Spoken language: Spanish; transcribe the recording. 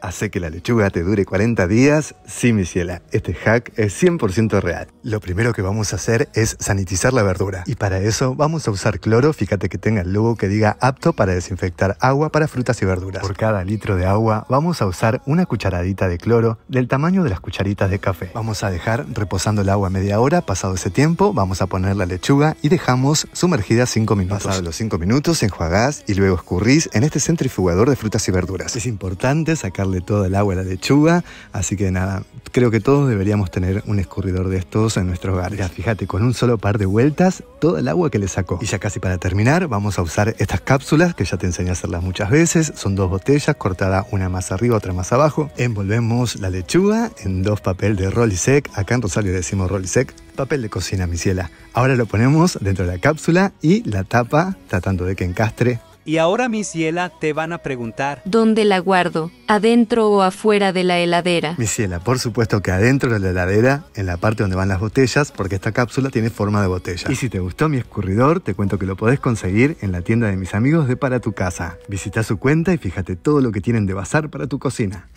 hace que la lechuga te dure 40 días? Sí, mi ciela, este hack es 100% real. Lo primero que vamos a hacer es sanitizar la verdura. Y para eso vamos a usar cloro, fíjate que tenga el logo que diga apto para desinfectar agua para frutas y verduras. Por cada litro de agua vamos a usar una cucharadita de cloro del tamaño de las cucharitas de café. Vamos a dejar reposando el agua media hora, pasado ese tiempo vamos a poner la lechuga y dejamos sumergida 5 minutos. Pasados los 5 minutos enjuagás y luego escurrís en este centrifugador de frutas y verduras. Es importante sacar de toda el agua a la lechuga. Así que nada, creo que todos deberíamos tener un escurridor de estos en nuestro hogar. Ya fíjate, con un solo par de vueltas, toda el agua que le sacó. Y ya casi para terminar, vamos a usar estas cápsulas que ya te enseñé a hacerlas muchas veces. Son dos botellas, cortadas, una más arriba, otra más abajo. Envolvemos la lechuga en dos papel de rolisec. Acá en Rosario decimos rolisec, papel de cocina, misiela. Ahora lo ponemos dentro de la cápsula y la tapa, tratando de que encastre y ahora, mi ciela, te van a preguntar. ¿Dónde la guardo? ¿Adentro o afuera de la heladera? Mi por supuesto que adentro de la heladera, en la parte donde van las botellas, porque esta cápsula tiene forma de botella. Y si te gustó mi escurridor, te cuento que lo podés conseguir en la tienda de mis amigos de Para tu Casa. Visita su cuenta y fíjate todo lo que tienen de bazar para tu cocina.